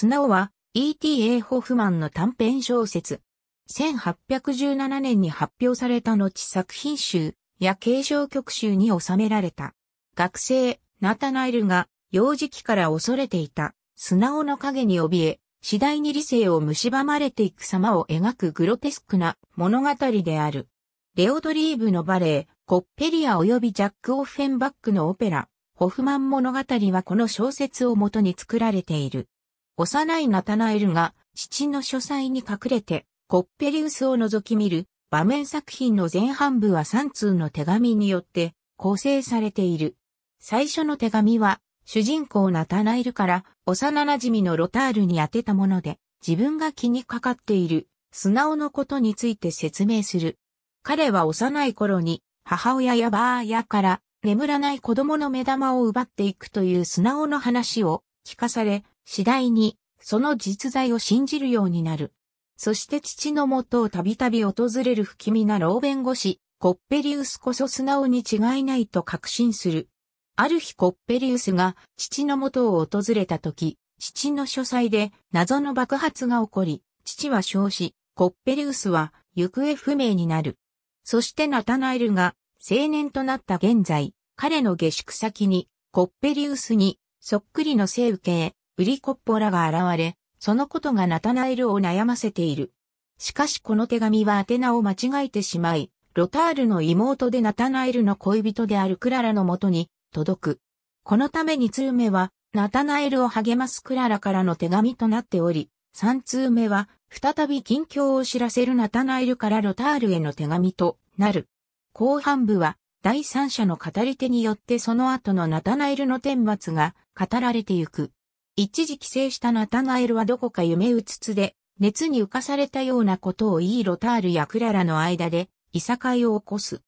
スナオは E.T.A. ホフマンの短編小説。1817年に発表された後作品集や継承曲集に収められた。学生、ナタナイルが幼児期から恐れていたスナオの影に怯え、次第に理性を蝕まれていく様を描くグロテスクな物語である。レオドリーブのバレエ、コッペリア及びジャック・オッフェンバックのオペラ、ホフマン物語はこの小説をもとに作られている。幼いナタナエルが父の書斎に隠れてコッペリウスを覗き見る場面作品の前半部は3通の手紙によって構成されている。最初の手紙は主人公ナタナエルから幼馴染のロタールに宛てたもので自分が気にかかっている素直のことについて説明する。彼は幼い頃に母親やばあやから眠らない子供の目玉を奪っていくという素直の話を聞かされ、次第に、その実在を信じるようになる。そして父のもとをたびたび訪れる不気味な老弁護士、コッペリウスこそ素直に違いないと確信する。ある日コッペリウスが父のもとを訪れた時、父の書斎で謎の爆発が起こり、父は焼死、コッペリウスは行方不明になる。そしてナタナエルが青年となった現在、彼の下宿先にコッペリウスにそっくりの生受けウリコッポらが現れ、そのことがナタナエルを悩ませている。しかしこの手紙は宛名を間違えてしまい、ロタールの妹でナタナエルの恋人であるクララのもとに届く。このために通目は、ナタナエルを励ますクララからの手紙となっており、三通目は、再び近況を知らせるナタナエルからロタールへの手紙となる。後半部は、第三者の語り手によってその後のナタナエルの顛末が語られてゆく。一時帰省したナタナエルはどこか夢うつつで、熱に浮かされたようなことをいいロタールやクララの間で、いさかいを起こす。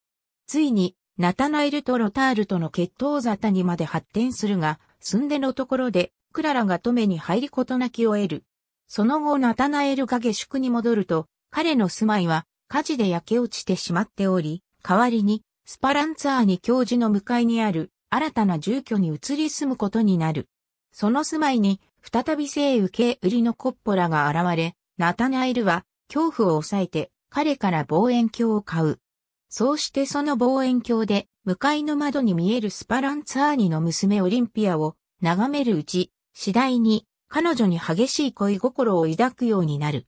ついに、ナタナエルとロタールとの決闘沙汰にまで発展するが、寸でのところで、クララが止めに入り事なきを得る。その後ナタナエルが下宿に戻ると、彼の住まいは火事で焼け落ちてしまっており、代わりに、スパランツァーニ教授の向かいにある新たな住居に移り住むことになる。その住まいに、再び性受け売りのコッポラが現れ、ナタナエルは、恐怖を抑えて、彼から望遠鏡を買う。そうしてその望遠鏡で、向かいの窓に見えるスパランツァーニの娘オリンピアを眺めるうち、次第に彼女に激しい恋心を抱くようになる。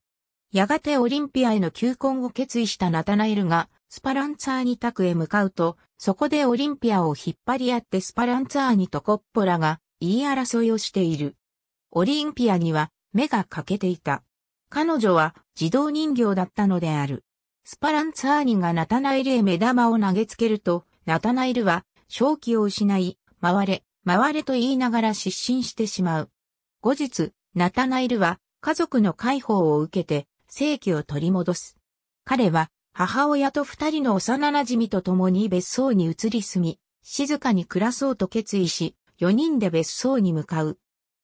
やがてオリンピアへの求婚を決意したナタナエルが、スパランツァーニ宅へ向かうと、そこでオリンピアを引っ張り合ってスパランツァーニとコッポラが言い争いをしている。オリンピアには目が欠けていた。彼女は自動人形だったのである。スパランツァーニがナタナイルへ目玉を投げつけると、ナタナイルは正気を失い、回れ、回れと言いながら失神してしまう。後日、ナタナイルは家族の解放を受けて、正気を取り戻す。彼は母親と二人の幼馴染と共に別荘に移り住み、静かに暮らそうと決意し、4人で別荘に向かう。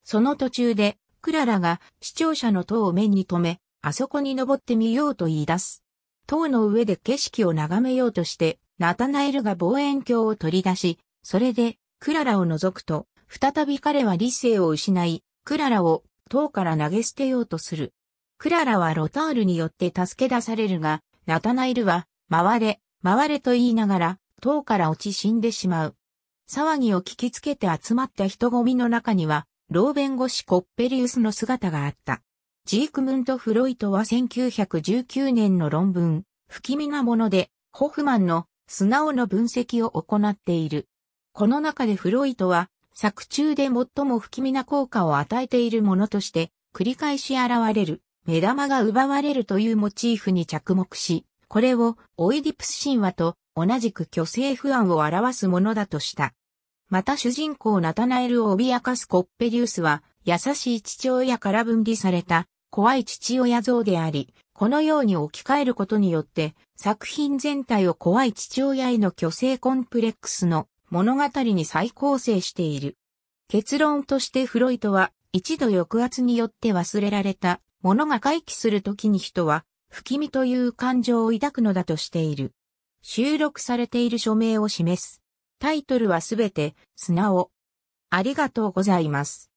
その途中で、クララが視聴者の塔を面に留め、あそこに登ってみようと言い出す。塔の上で景色を眺めようとして、ナタナエルが望遠鏡を取り出し、それで、クララを覗くと、再び彼は理性を失い、クララを塔から投げ捨てようとする。クララはロタールによって助け出されるが、ナタナイルは、回れ、回れと言いながら、塔から落ち死んでしまう。騒ぎを聞きつけて集まった人混みの中には、老弁護士コッペリウスの姿があった。ジークムント・フロイトは1919年の論文、不気味なもので、ホフマンの素直の分析を行っている。この中でフロイトは、作中で最も不気味な効果を与えているものとして、繰り返し現れる、目玉が奪われるというモチーフに着目し、これをオイディプス神話と同じく虚勢不安を表すものだとした。また主人公ナタナエルを脅かすコッペリウスは、優しい父親から分離された、怖い父親像であり、このように置き換えることによって、作品全体を怖い父親への虚勢コンプレックスの物語に再構成している。結論としてフロイトは、一度抑圧によって忘れられたものが回帰するときに人は、不気味という感情を抱くのだとしている。収録されている署名を示す。タイトルはすべて、素直。ありがとうございます。